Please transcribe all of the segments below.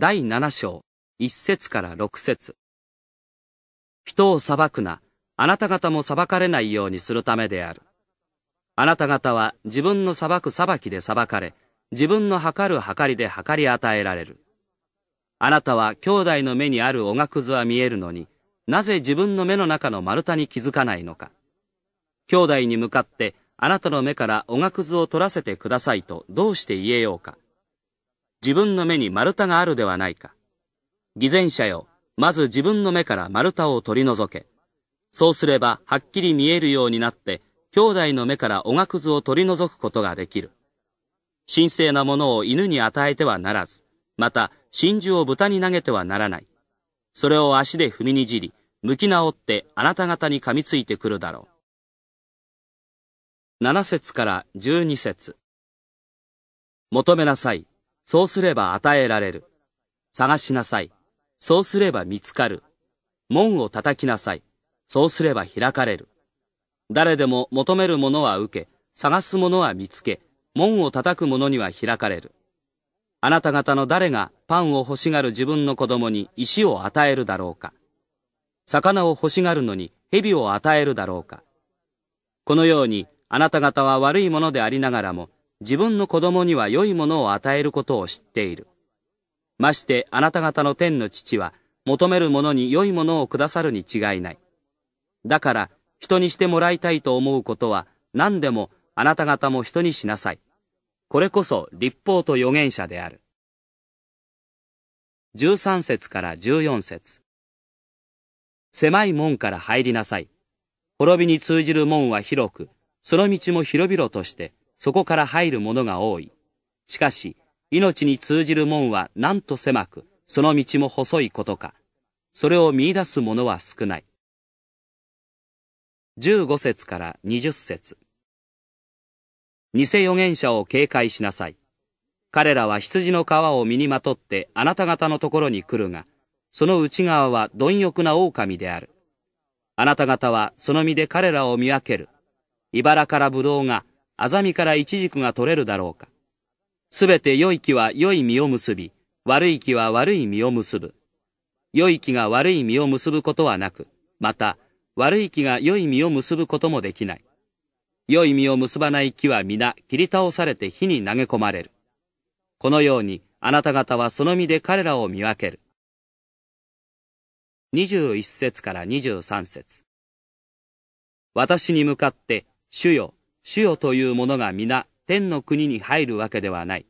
第7章、1節から6節人を裁くな、あなた方も裁かれないようにするためである。あなた方は自分の裁く裁きで裁かれ、自分の測る測りで測り与えられる。あなたは兄弟の目にあるおがくずは見えるのに、なぜ自分の目の中の丸太に気づかないのか。兄弟に向かって、あなたの目からおがくずを取らせてくださいとどうして言えようか。自分の目に丸太があるではないか。偽善者よ、まず自分の目から丸太を取り除け。そうすれば、はっきり見えるようになって、兄弟の目からおがくずを取り除くことができる。神聖なものを犬に与えてはならず、また、真珠を豚に投げてはならない。それを足で踏みにじり、向き直ってあなた方に噛みついてくるだろう。七節から十二節求めなさい。そうすれば与えられる。探しなさい。そうすれば見つかる。門を叩きなさい。そうすれば開かれる。誰でも求めるものは受け、探すものは見つけ、門を叩く者には開かれる。あなた方の誰がパンを欲しがる自分の子供に石を与えるだろうか。魚を欲しがるのに蛇を与えるだろうか。このようにあなた方は悪いものでありながらも、自分の子供には良いものを与えることを知っている。ましてあなた方の天の父は、求める者に良いものをくださるに違いない。だから、人にしてもらいたいと思うことは、何でもあなた方も人にしなさい。これこそ立法と預言者である。13節から14節狭い門から入りなさい。滅びに通じる門は広く、その道も広々として、そこから入るものが多い。しかし、命に通じる門はなんと狭く、その道も細いことか。それを見出す者は少ない。十五節から二十節偽預言者を警戒しなさい。彼らは羊の皮を身にまとってあなた方のところに来るが、その内側は貪欲な狼である。あなた方はその身で彼らを見分ける。茨から葡萄がアザミからいちじくが取れるだろうか。すべて良い木は良い実を結び、悪い木は悪い実を結ぶ。良い木が悪い実を結ぶことはなく、また、悪い木が良い実を結ぶこともできない。良い実を結ばない木は皆切り倒されて火に投げ込まれる。このように、あなた方はその実で彼らを見分ける。二十一節から二十三節私に向かって、主よ、主よというものが皆天の国に入るわけではない。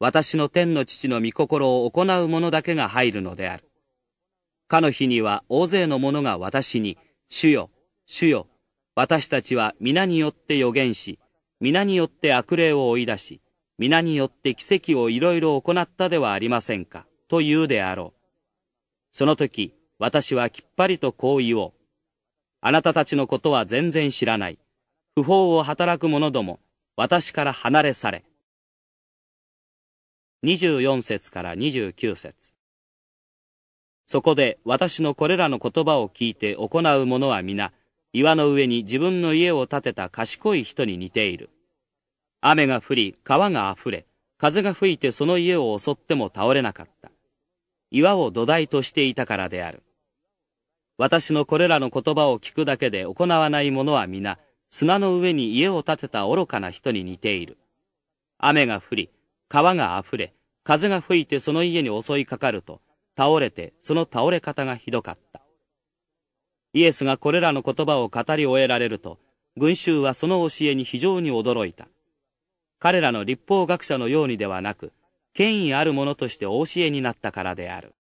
私の天の父の御心を行う者だけが入るのである。かの日には大勢の者が私に、主よ、主よ、私たちは皆によって予言し、皆によって悪霊を追い出し、皆によって奇跡をいろいろ行ったではありませんか、と言うであろう。その時、私はきっぱりとこう言おう。あなたたちのことは全然知らない。不法を働く者ども、私から離れされ。24節から29節そこで私のこれらの言葉を聞いて行う者は皆、岩の上に自分の家を建てた賢い人に似ている。雨が降り、川が溢れ、風が吹いてその家を襲っても倒れなかった。岩を土台としていたからである。私のこれらの言葉を聞くだけで行わない者は皆、砂の上に家を建てた愚かな人に似ている。雨が降り、川が溢れ、風が吹いてその家に襲いかかると、倒れてその倒れ方がひどかった。イエスがこれらの言葉を語り終えられると、群衆はその教えに非常に驚いた。彼らの立法学者のようにではなく、権威あるものとしてお教えになったからである。